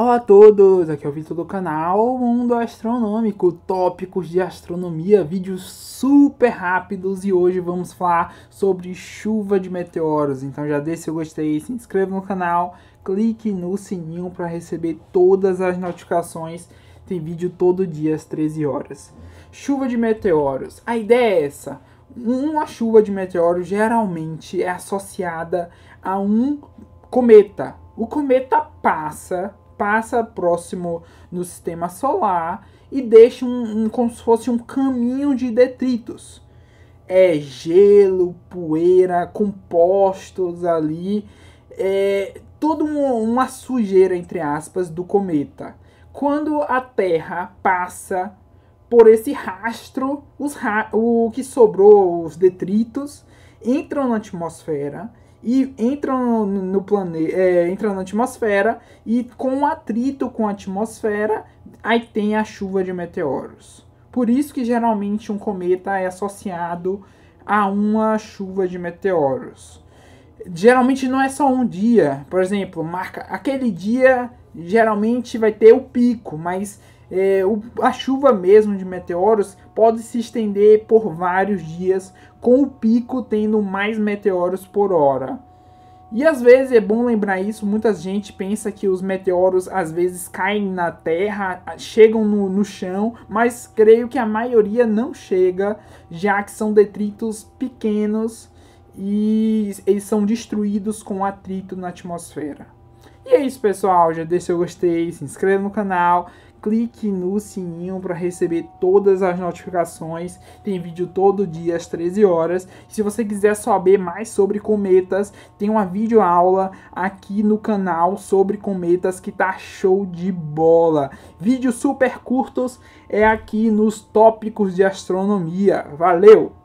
Olá a todos, aqui é o Vitor do canal Mundo Astronômico, tópicos de astronomia, vídeos super rápidos e hoje vamos falar sobre chuva de meteoros. Então já deixe seu gostei, se inscreva no canal, clique no sininho para receber todas as notificações. Tem vídeo todo dia às 13 horas. Chuva de meteoros. A ideia é essa. Uma chuva de meteoros geralmente é associada a um cometa. O cometa passa passa próximo no sistema solar e deixa um, um, como se fosse um caminho de detritos. É gelo, poeira, compostos ali, é toda uma, uma sujeira, entre aspas, do cometa. Quando a Terra passa por esse rastro, os ra o que sobrou, os detritos, entram na atmosfera e entram no, planeta, é, entra na atmosfera e com atrito com a atmosfera, aí tem a chuva de meteoros. Por isso que geralmente um cometa é associado a uma chuva de meteoros. Geralmente não é só um dia, por exemplo, marca aquele dia geralmente vai ter o pico, mas é, o, a chuva mesmo de meteoros pode se estender por vários dias, com o pico tendo mais meteoros por hora. E às vezes é bom lembrar isso, muita gente pensa que os meteoros às vezes caem na terra, chegam no, no chão, mas creio que a maioria não chega, já que são detritos pequenos e eles são destruídos com atrito na atmosfera. E é isso, pessoal. Já deixa o gostei, se inscreva no canal clique no sininho para receber todas as notificações. Tem vídeo todo dia às 13 horas. Se você quiser saber mais sobre cometas, tem uma videoaula aqui no canal sobre cometas que tá show de bola. Vídeos super curtos é aqui nos tópicos de astronomia. Valeu!